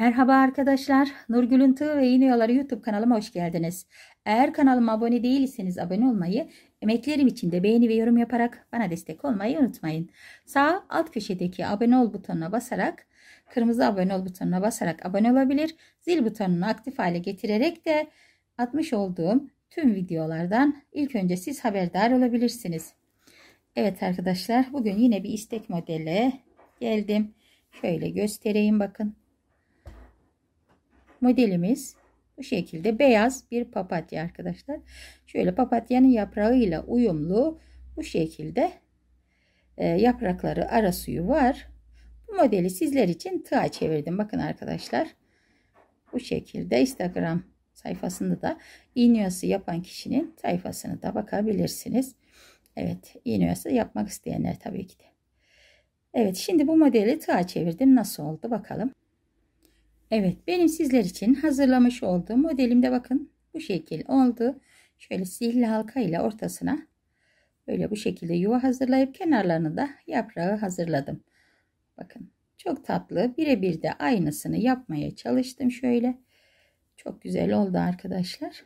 Merhaba arkadaşlar. Nurgül'ün Tığ ve İğne Yolları YouTube kanalıma hoş geldiniz. Eğer kanalıma abone değilseniz abone olmayı, emeklerim için de beğeni ve yorum yaparak bana destek olmayı unutmayın. Sağ alt köşedeki abone ol butonuna basarak, kırmızı abone ol butonuna basarak abone olabilir. Zil butonunu aktif hale getirerek de atmış olduğum tüm videolardan ilk önce siz haberdar olabilirsiniz. Evet arkadaşlar bugün yine bir istek modele geldim. Şöyle göstereyim bakın modelimiz bu şekilde beyaz bir papatya arkadaşlar. Şöyle papatyanın yaprağıyla uyumlu bu şekilde e, yaprakları ara suyu var. Bu modeli sizler için tığa çevirdim. Bakın arkadaşlar bu şekilde Instagram sayfasında da iğneyası yapan kişinin sayfasını da bakabilirsiniz. Evet iğneyası yapmak isteyenler tabii ki de. Evet şimdi bu modeli tığa çevirdim. Nasıl oldu bakalım. Evet benim sizler için hazırlamış olduğum modelimde bakın bu şekil oldu. Şöyle sihirli halka ile ortasına böyle bu şekilde yuva hazırlayıp kenarlarını da yaprağı hazırladım. Bakın çok tatlı birebir de aynısını yapmaya çalıştım şöyle. Çok güzel oldu arkadaşlar.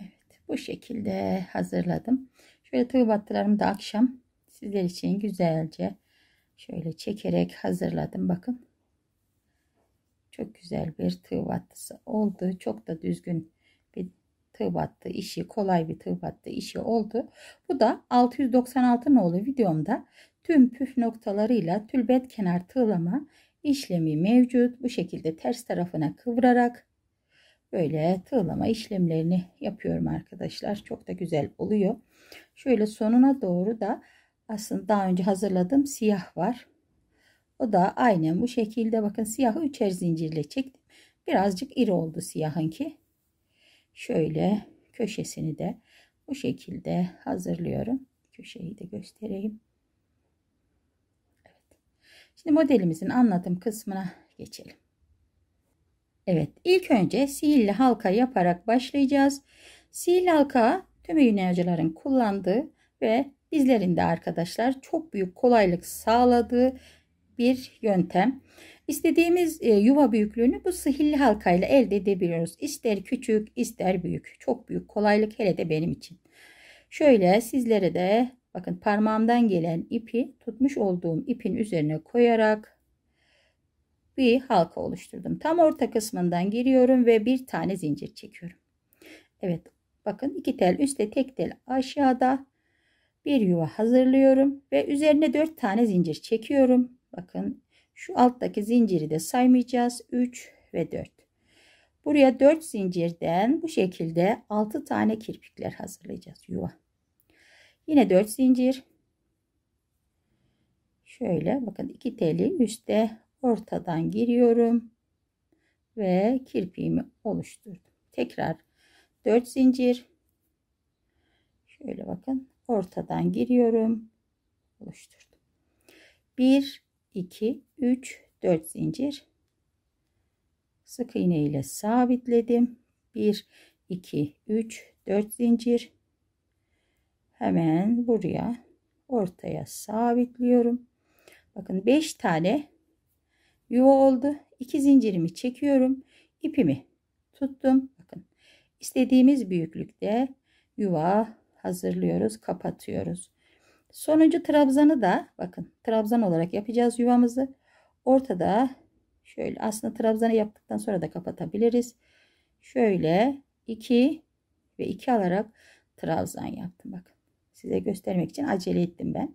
Evet bu şekilde hazırladım. Şöyle tığ battılarımı da akşam sizler için güzelce Şöyle çekerek hazırladım. Bakın. Çok güzel bir tığ battısı oldu. Çok da düzgün bir tığ battı işi. Kolay bir tığ battı işi oldu. Bu da 696 nolu videomda tüm püf noktalarıyla tülbet kenar tığlama işlemi mevcut. Bu şekilde ters tarafına kıvırarak böyle tığlama işlemlerini yapıyorum arkadaşlar. Çok da güzel oluyor. Şöyle sonuna doğru da aslında daha önce hazırladığım siyah var. O da aynen bu şekilde bakın siyahı üçer zincirle çektim. Birazcık iri oldu siyahınki. Şöyle köşesini de bu şekilde hazırlıyorum. Köşeyi de göstereyim. Evet. Şimdi modelimizin anlatım kısmına geçelim. Evet ilk önce sihirli halka yaparak başlayacağız. Sihirli halka tüm iğnecilerin kullandığı ve Dizlerinde arkadaşlar çok büyük kolaylık sağladığı bir yöntem. İstediğimiz e, yuva büyüklüğünü bu sihirli halkayla elde edebiliyoruz. İster küçük ister büyük. Çok büyük kolaylık hele de benim için. Şöyle sizlere de bakın parmağımdan gelen ipi tutmuş olduğum ipin üzerine koyarak bir halka oluşturdum. Tam orta kısmından giriyorum ve bir tane zincir çekiyorum. Evet bakın iki tel üstte tek tel aşağıda bir yuva hazırlıyorum ve üzerine 4 tane zincir çekiyorum. Bakın şu alttaki zinciri de saymayacağız. 3 ve 4. Buraya 4 zincirden bu şekilde 6 tane kirpikler hazırlayacağız yuva. Yine 4 zincir. Şöyle bakın 2 teli üstte ortadan giriyorum ve kirpiğimi oluşturdum. Tekrar 4 zincir. Şöyle bakın ortadan giriyorum oluşturdum 1 2 3 4 zincir sık iğne ile sabitledim 1 2 3 4 zincir hemen buraya ortaya sabitliyorum bakın 5 tane yuva oldu 2 zincirimi çekiyorum ipimi tuttum bakın istediğimiz büyüklükte yuva hazırlıyoruz kapatıyoruz sonuncu trabzanı da bakın trabzan olarak yapacağız yuvamızı ortada şöyle aslında trabzanı yaptıktan sonra da kapatabiliriz şöyle 2 ve 2 alarak trabzan yaptım bakın size göstermek için acele ettim ben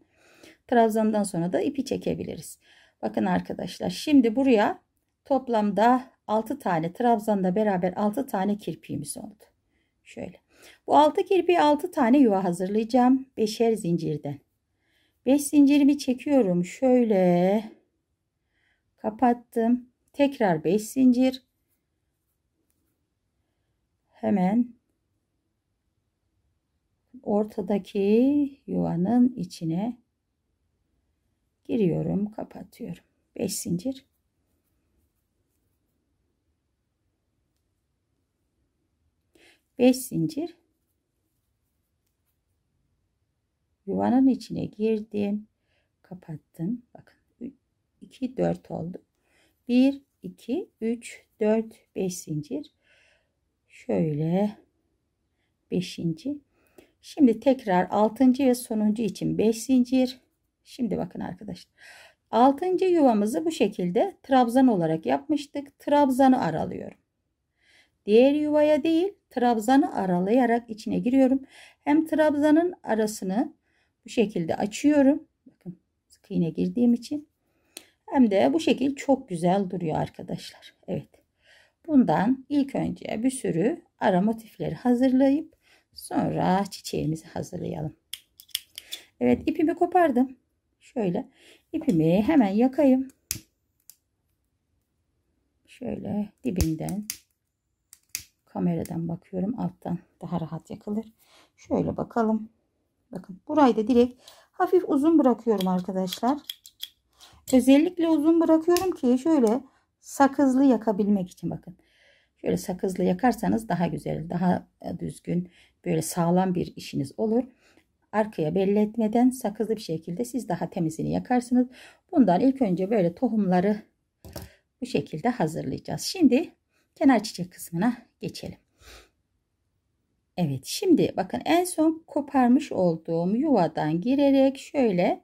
trabzandan sonra da ipi çekebiliriz bakın arkadaşlar şimdi buraya toplamda 6 tane trabzanla beraber 6 tane kirpiğimiz oldu şöyle bu 6 kirpiğe 6 tane yuva hazırlayacağım. beşer zincirden. 5 zincirimi çekiyorum. Şöyle kapattım. Tekrar 5 zincir. Hemen ortadaki yuvanın içine giriyorum, kapatıyorum. 5 zincir. 5 zincir yuvanın içine girdim kapattım bakın 2 4 oldu 1 2 3 4 5 zincir şöyle 5. şimdi tekrar 6. ve sonuncu için 5 zincir şimdi bakın arkadaşlar 6. yuvamızı bu şekilde trabzan olarak yapmıştık trabzanı aralıyorum Diğer yuvaya değil trabzanı aralayarak içine giriyorum. Hem trabzanın arasını bu şekilde açıyorum. Bakın sık iğne girdiğim için. Hem de bu şekil çok güzel duruyor arkadaşlar. Evet. Bundan ilk önce bir sürü ara motifleri hazırlayıp sonra çiçeğimizi hazırlayalım. Evet ipimi kopardım. Şöyle ipimi hemen yakayım. Şöyle dibinden Kameradan bakıyorum. Alttan daha rahat yakılır. Şöyle bakalım. Bakın burayı da direkt hafif uzun bırakıyorum arkadaşlar. Özellikle uzun bırakıyorum ki şöyle sakızlı yakabilmek için bakın. Şöyle sakızlı yakarsanız daha güzel, daha düzgün, böyle sağlam bir işiniz olur. Arkaya belli etmeden sakızlı bir şekilde siz daha temizini yakarsınız. Bundan ilk önce böyle tohumları bu şekilde hazırlayacağız. Şimdi kenar çiçek kısmına geçelim. Evet şimdi bakın en son koparmış olduğum yuvadan girerek şöyle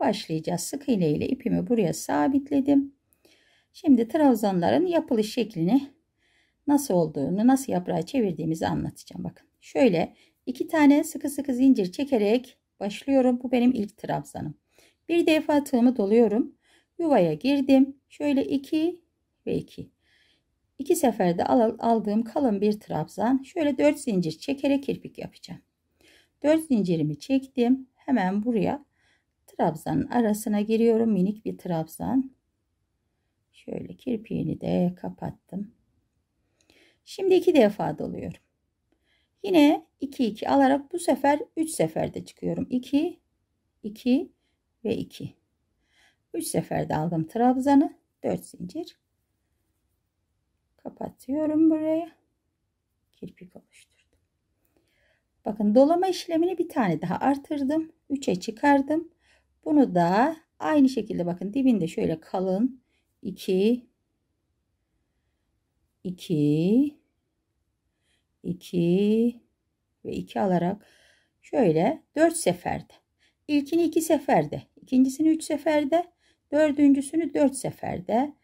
başlayacağız. Sık iğne ile ipimi buraya sabitledim. Şimdi trabzanların yapılış şeklini nasıl olduğunu nasıl yaprağı çevirdiğimizi anlatacağım. Bakın şöyle iki tane sıkı sıkı zincir çekerek başlıyorum. Bu benim ilk trabzanım. Bir defa tığımı doluyorum. Yuvaya girdim. Şöyle 2 ve 2. İki seferde al aldığım kalın bir trabzan şöyle 4 zincir çekerek kirpik yapacağım. 4 zincirimi çektim. Hemen buraya trabzanın arasına giriyorum. Minik bir trabzan. Şöyle kirpiğini de kapattım. Şimdi iki defa doluyorum. Yine 2 2 alarak bu sefer 3 seferde çıkıyorum. 2 2 ve 2. 3 seferde aldım trabzanı. 4 zincir Kapatıyorum buraya. Kirpik oluşturdum. Bakın dolama işlemini bir tane daha artırdım. 3'e çıkardım. Bunu da aynı şekilde bakın dibinde şöyle kalın 2 2 2 ve 2 alarak şöyle 4 seferde. İlkini 2 seferde, ikincisini 3 seferde, dördüncüsünü 4 seferde,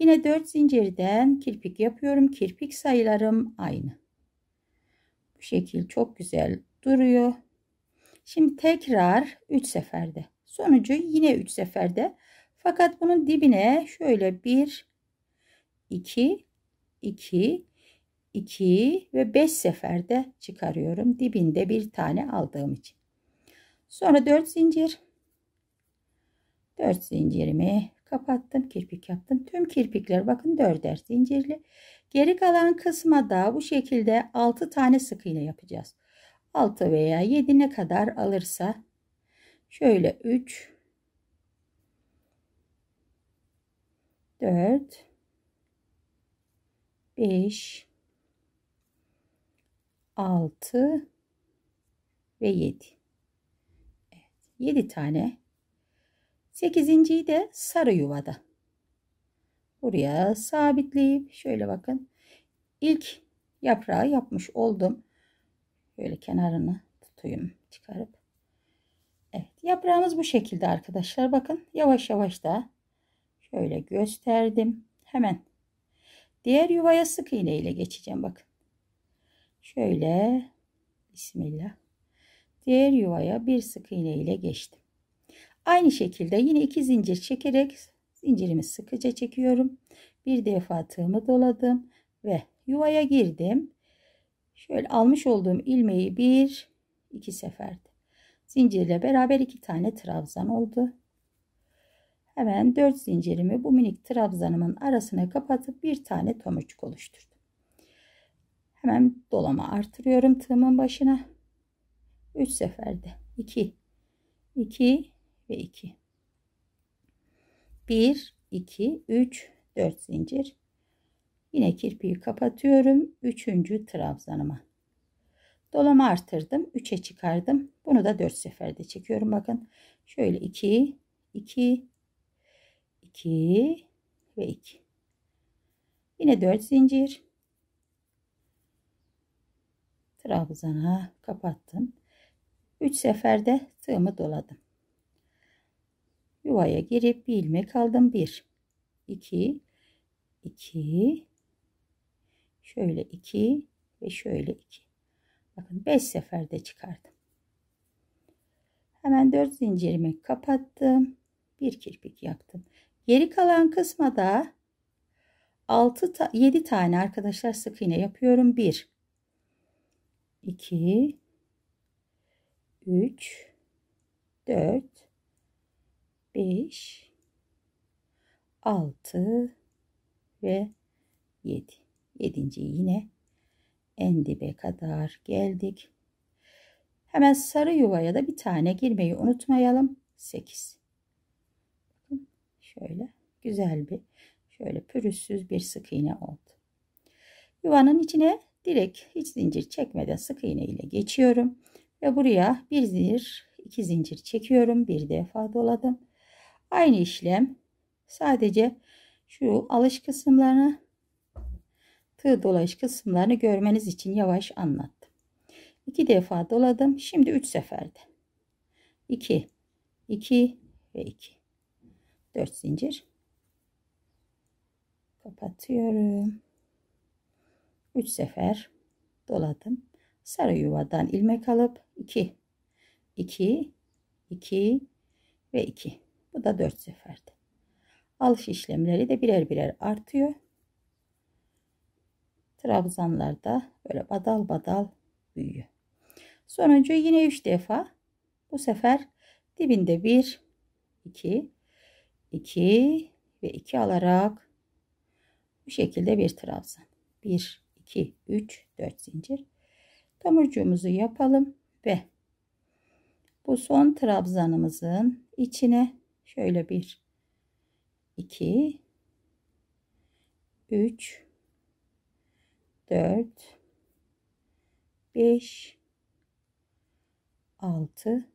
Yine 4 zincirden kirpik yapıyorum. Kirpik sayılarım aynı. Bu şekil çok güzel duruyor. Şimdi tekrar 3 seferde. Sonucu yine 3 seferde. Fakat bunun dibine şöyle 1 2 2 2 ve 5 seferde çıkarıyorum. Dibinde bir tane aldığım için. Sonra 4 zincir. 4 zincirimi kapattım. Kirpik yaptım. Tüm kirpikler bakın dörder zincirli. Geri kalan kısma da bu şekilde 6 tane sık iğne yapacağız. 6 veya 7 ne kadar alırsa şöyle 3 4 5 6 ve 7 evet, 7 tane Sekizinciyi de sarı yuvada. Buraya sabitleyip şöyle bakın. İlk yaprağı yapmış oldum. Böyle kenarını tutayım çıkarıp. Evet yaprağımız bu şekilde arkadaşlar. Bakın yavaş yavaş da şöyle gösterdim. Hemen diğer yuvaya sık iğne ile geçeceğim bakın. Şöyle Bismillah. Diğer yuvaya bir sık iğne ile geçtim. Aynı şekilde yine iki zincir çekerek zincirimi sıkıca çekiyorum. Bir defa tığımı doladım ve yuvaya girdim. Şöyle almış olduğum ilmeği bir iki seferde zincirle beraber iki tane trabzan oldu. Hemen dört zincirimi bu minik trabzanımın arasına kapatıp bir tane tomurcuk oluşturdum. Hemen dolama artırıyorum tığımın başına. üç seferde iki iki ve 2. 1, 2, 3, 4 zincir. Yine kirpiği kapatıyorum. Üçüncü trabzanıma. Dolama artırdım. 3'e çıkardım. Bunu da 4 seferde çekiyorum. Bakın şöyle 2, 2, 2 ve 2. Yine 4 zincir. Trabzana kapattım. 3 seferde tığımı doladım. Yuvaya girip bir ilmek aldım. 1 2 2 şöyle 2 ve şöyle 2. Bakın 5 seferde çıkardım. Hemen 4 zincirimi kapattım. Bir kirpik yaptım. Geri kalan kısma da 6 ta 7 tane arkadaşlar sık iğne yapıyorum. 1 2 3 4 5 6 ve 7. 7. yine en dibe kadar geldik. Hemen sarı yuvaya da bir tane girmeyi unutmayalım. 8. Şöyle güzel bir şöyle pürüzsüz bir sık iğne oldu. Yuvanın içine direkt hiç zincir çekmeden sık iğne ile geçiyorum ve buraya bir zincir, iki zincir çekiyorum. Bir defa doladım. Aynı işlem. Sadece şu alış kısımlarını tığ dolayış kısımlarını görmeniz için yavaş anlattım. 2 defa doladım. Şimdi üç seferde. 2 2 ve 2. 4 zincir. Kapatıyorum. 3 sefer doladım. Sarı yuvadan ilmek alıp 2 2 2 ve 2. Bu da 4 seferde. Alış işlemleri de birer birer artıyor. Trabzanlar da böyle badal badal büyüyor. Sonuncu yine 3 defa. Bu sefer dibinde 1, 2, 2 ve 2 alarak bu şekilde bir trabzan. 1, 2, 3, 4 zincir. Tomurcuğumuzu yapalım ve bu son trabzanımızın içine Şöyle bir, iki, üç, dört, beş, altı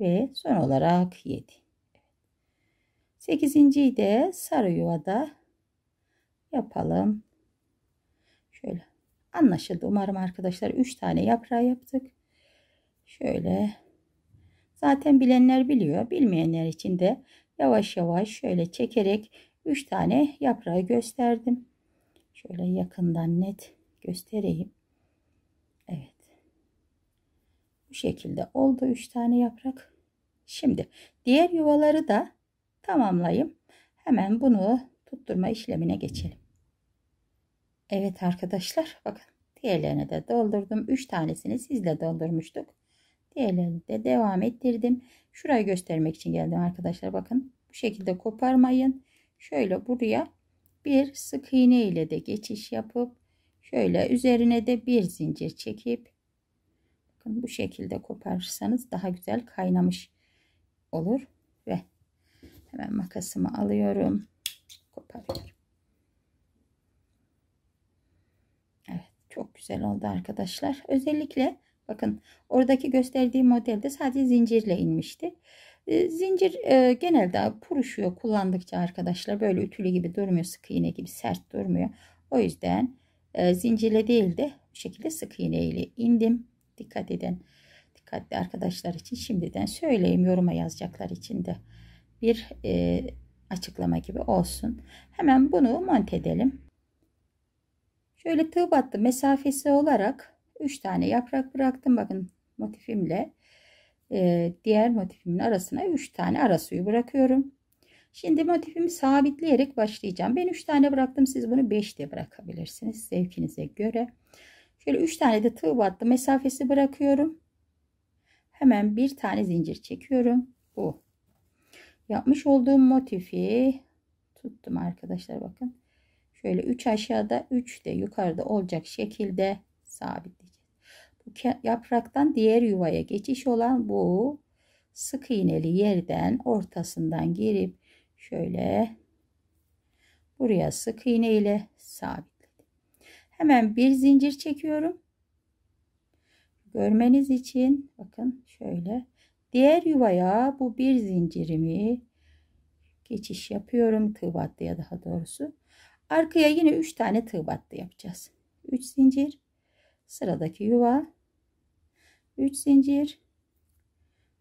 ve son olarak yedi. Sekizinciyi de sarı yuvada yapalım. Şöyle anlaşıldı. Umarım arkadaşlar üç tane yaprağı yaptık. Şöyle Zaten bilenler biliyor. Bilmeyenler için de yavaş yavaş şöyle çekerek 3 tane yaprağı gösterdim. Şöyle yakından net göstereyim. Evet. Bu şekilde oldu 3 tane yaprak. Şimdi diğer yuvaları da tamamlayayım. Hemen bunu tutturma işlemine geçelim. Evet arkadaşlar bakın diğerlerine de doldurdum. 3 tanesini sizle doldurmuştuk. Diğerlerini de devam ettirdim. Şurayı göstermek için geldim arkadaşlar. Bakın bu şekilde koparmayın. Şöyle buraya bir sık iğne ile de geçiş yapıp şöyle üzerine de bir zincir çekip bakın bu şekilde koparırsanız daha güzel kaynamış olur ve hemen makasımı alıyorum koparıyorum evet çok güzel oldu arkadaşlar özellikle Bakın oradaki gösterdiğim modelde sadece zincirle inmişti. Ee, zincir e, genelde puruşuyor kullandıkça arkadaşlar. Böyle ütülü gibi durmuyor. Sık iğne gibi sert durmuyor. O yüzden e, zincirle değil de bu şekilde sık iğne ile indim. Dikkat edin. Dikkatli arkadaşlar için şimdiden söyleyeyim. Yoruma yazacaklar için de bir e, açıklama gibi olsun. Hemen bunu monte edelim. Şöyle tığ battı mesafesi olarak 3 tane yaprak bıraktım. Bakın motifimle e, diğer motifimin arasına 3 tane ara suyu bırakıyorum. Şimdi motifimi sabitleyerek başlayacağım. Ben 3 tane bıraktım. Siz bunu 5 de bırakabilirsiniz. Zevkinize göre. Şöyle 3 tane de tığ battı mesafesi bırakıyorum. Hemen bir tane zincir çekiyorum. Bu. Yapmış olduğum motifi tuttum arkadaşlar bakın. Şöyle 3 aşağıda 3 de yukarıda olacak şekilde sabitledim yapraktan diğer yuvaya geçiş olan bu sık iğneli yerden ortasından girip şöyle buraya sık iğne ile sabitledim. Hemen bir zincir çekiyorum. Görmeniz için bakın şöyle diğer yuvaya bu bir zincirimi geçiş yapıyorum tığ battıya daha doğrusu. Arkaya yine 3 tane tığ battı yapacağız. 3 zincir sıradaki yuva 3 zincir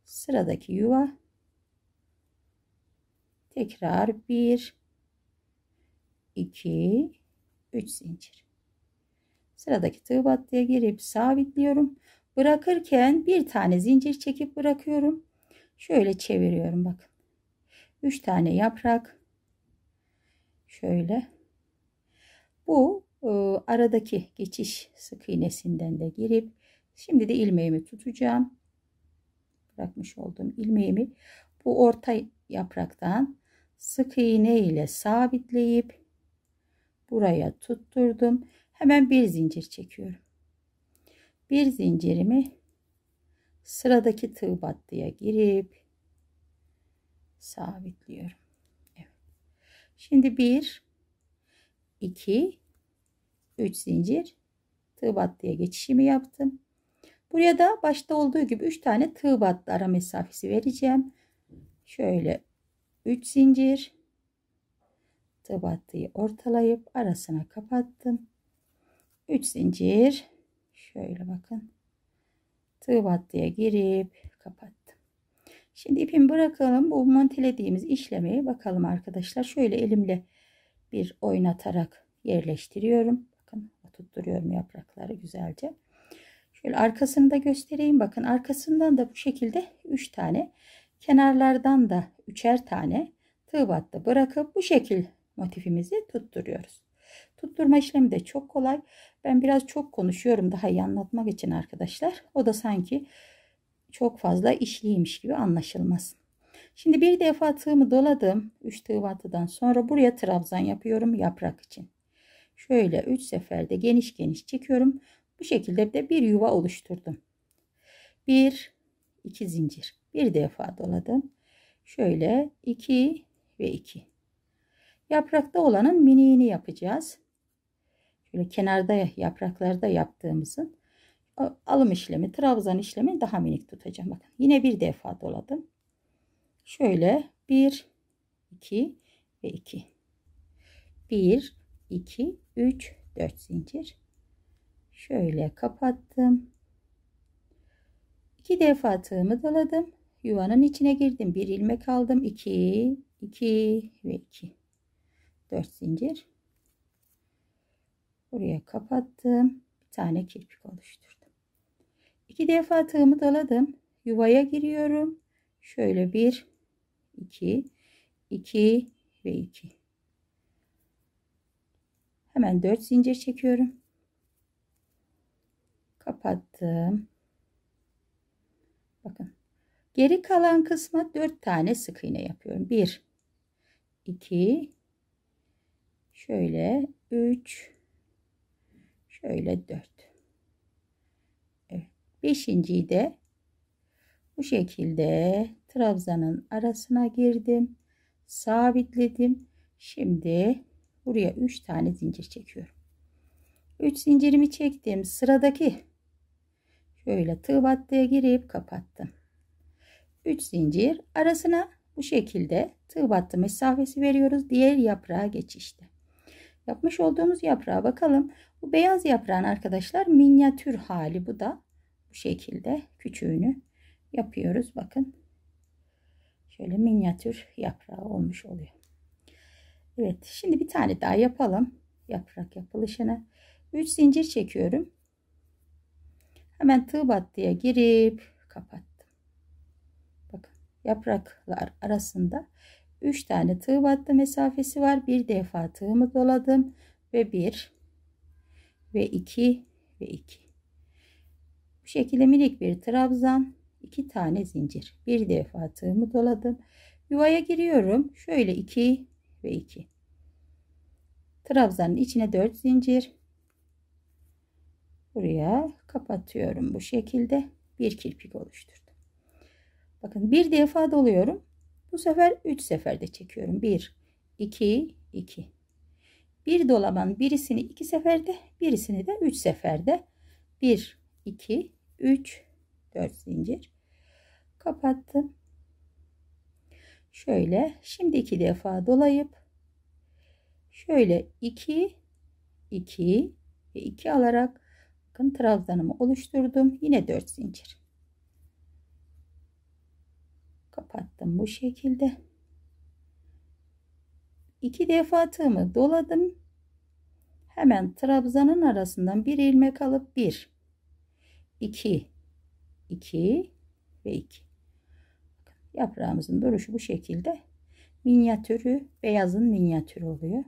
sıradaki yuva tekrar 1 2 3 zincir sıradaki tığ battıya girip sabitliyorum bırakırken bir tane zincir çekip bırakıyorum şöyle çeviriyorum bakın 3 tane yaprak şöyle bu ıı, aradaki geçiş sık iğnesinden de girip Şimdi de ilmeğimi tutacağım. Bırakmış olduğum ilmeğimi bu orta yapraktan sık iğne ile sabitleyip buraya tutturdum. Hemen bir zincir çekiyorum. Bir zincirimi sıradaki tığ battıya girip sabitliyorum. Evet. Şimdi bir, iki, üç zincir tığ battıya geçişimi yaptım. Buraya da başta olduğu gibi 3 tane tığ battı ara mesafesi vereceğim. Şöyle 3 zincir tığ battıyı ortalayıp arasına kapattım. 3 zincir şöyle bakın tığ battıya girip kapattım. Şimdi ipimi bırakalım. Bu montelediğimiz işlemi bakalım arkadaşlar. Şöyle elimle bir oynatarak yerleştiriyorum. Bakın tutturuyorum yaprakları güzelce. Şöyle arkasını da göstereyim. Bakın arkasından da bu şekilde 3 tane kenarlardan da üçer tane tığ battı bırakıp bu şekil motifimizi tutturuyoruz. Tutturma işlemi de çok kolay. Ben biraz çok konuşuyorum daha iyi anlatmak için arkadaşlar. O da sanki çok fazla işliymiş gibi anlaşılmaz. Şimdi bir defa tığımı doladım. 3 tığ battıdan sonra buraya trabzan yapıyorum yaprak için. Şöyle 3 seferde geniş geniş çekiyorum. Bu şekilde de bir yuva oluşturdum. Bir, iki zincir. Bir defa doladım. Şöyle iki ve iki. Yaprakta olanın miniğini yapacağız. Şöyle kenarda yapraklarda yaptığımızın alım işlemi, trabzan işlemi daha minik tutacağım. Bakın yine bir defa doladım. Şöyle bir, iki ve iki. Bir, iki, üç, dört zincir. Şöyle kapattım. İki defa tığımı daladım. Yuvanın içine girdim. Bir ilmek aldım. 2, 2 ve 2. 4 zincir. Buraya kapattım. Bir tane kirpik oluşturdum. İki defa tığımı daladım. Yuvaya giriyorum. Şöyle bir, iki, iki ve iki. Hemen dört zincir çekiyorum kapattım. Bakın. Geri kalan kısma 4 tane sık iğne yapıyorum. 1 2 şöyle 3 şöyle 4. Evet. Beşinciyi de bu şekilde trabzanın arasına girdim. Sabitledim. Şimdi buraya 3 tane zincir çekiyorum. 3 zincirimi çektim. Sıradaki Şöyle tığ battıya girip kapattım. 3 zincir arasına bu şekilde tığ battı mesafesi veriyoruz. Diğer yaprağa geçişte. Yapmış olduğumuz yaprağa bakalım. Bu beyaz yaprağın arkadaşlar minyatür hali bu da. Bu şekilde küçüğünü yapıyoruz. Bakın şöyle minyatür yaprağı olmuş oluyor. Evet şimdi bir tane daha yapalım. Yaprak yapılışını. 3 zincir çekiyorum. Hemen tığ battıya girip kapattım. Bakın yapraklar arasında 3 tane tığ battı mesafesi var. Bir defa tığımı doladım ve 1 ve 2 ve 2. Bu şekilde minik bir trabzan, 2 tane zincir. Bir defa tığımı doladım. Yuvaya giriyorum. Şöyle 2 ve 2. Trabzanın içine 4 zincir buraya kapatıyorum bu şekilde bir kirpik oluşturdum bakın bir defa doluyorum bu sefer 3 seferde çekiyorum 1 2 2 bir dolaman birisini 2 seferde birisini de 3 seferde 1 2 3 4 zincir kapattım şöyle şimdi iki defa dolayıp şöyle 2 2 ve 2 alarak yakın trabzanımı oluşturdum. Yine 4 zincir. Kapattım bu şekilde. 2 defa tığımı doladım. Hemen trabzanın arasından bir ilmek alıp 1 2 2 ve 2. Yaprağımızın duruşu bu şekilde. Minyatürü beyazın minyatürü oluyor.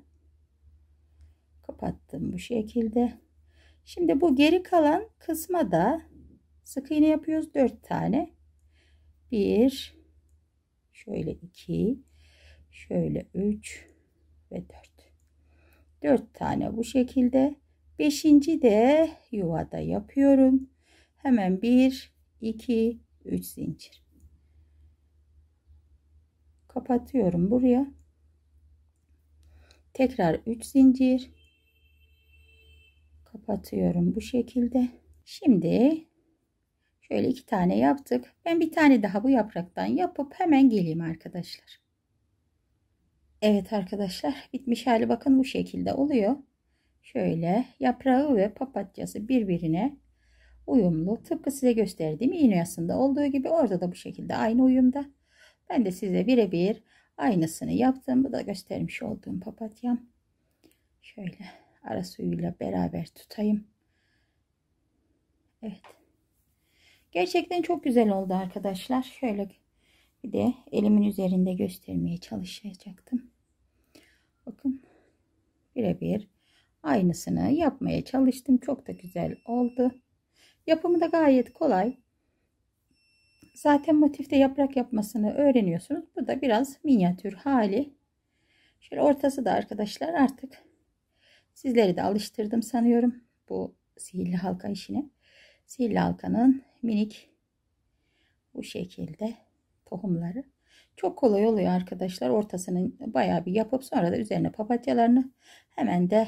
Kapattım bu şekilde. Şimdi bu geri kalan kısma da sık iğne yapıyoruz 4 tane. 1 şöyle 2 şöyle 3 ve 4. 4 tane bu şekilde. 5. de yuvada yapıyorum. Hemen 1 2 3 zincir. Kapatıyorum buraya. Tekrar 3 zincir kapatıyorum bu şekilde. Şimdi şöyle iki tane yaptık. Ben bir tane daha bu yapraktan yapıp hemen geleyim arkadaşlar. Evet arkadaşlar bitmiş hali bakın bu şekilde oluyor. Şöyle yaprağı ve papatyası birbirine uyumlu. Tıpkı size gösterdiğim iğne olduğu gibi orada da bu şekilde aynı uyumda. Ben de size birebir aynısını yaptım. Bu da göstermiş olduğum papatyam. Şöyle ara suyuyla beraber tutayım. Evet. Gerçekten çok güzel oldu arkadaşlar. Şöyle bir de elimin üzerinde göstermeye çalışacaktım. Bakın birebir aynısını yapmaya çalıştım. Çok da güzel oldu. Yapımı da gayet kolay. Zaten motifte yaprak yapmasını öğreniyorsunuz. Bu da biraz minyatür hali. Şöyle ortası da arkadaşlar artık Sizleri de alıştırdım sanıyorum bu sihirli halka işine. Sihirli halkanın minik bu şekilde tohumları. Çok kolay oluyor arkadaşlar. Ortasını bayağı bir yapıp sonra da üzerine papatyalarını hemen de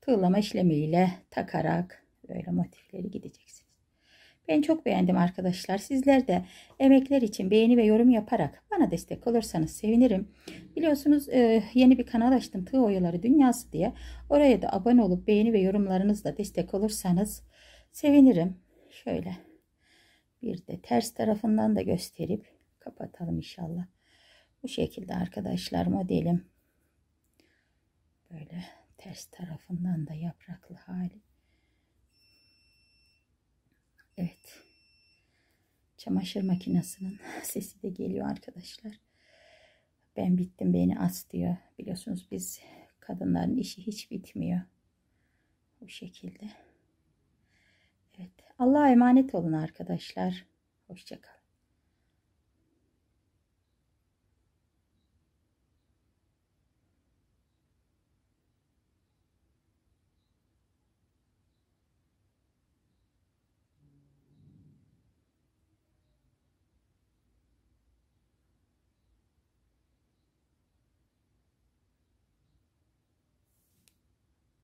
tığlama işlemiyle takarak böyle motifleri gideceksin. Ben çok beğendim arkadaşlar. Sizler de emekler için beğeni ve yorum yaparak bana destek olursanız sevinirim. Biliyorsunuz e, yeni bir kanal açtım Tığ Oyaları Dünyası diye. Oraya da abone olup beğeni ve yorumlarınızla destek olursanız sevinirim. Şöyle bir de ters tarafından da gösterip kapatalım inşallah. Bu şekilde arkadaşlar modelim. Böyle ters tarafından da yapraklı hali. Çamaşır makinesinin sesi de geliyor arkadaşlar. Ben bittim beni as diyor. Biliyorsunuz biz kadınların işi hiç bitmiyor. Bu şekilde. Evet. Allah'a emanet olun arkadaşlar. Hoşçakalın.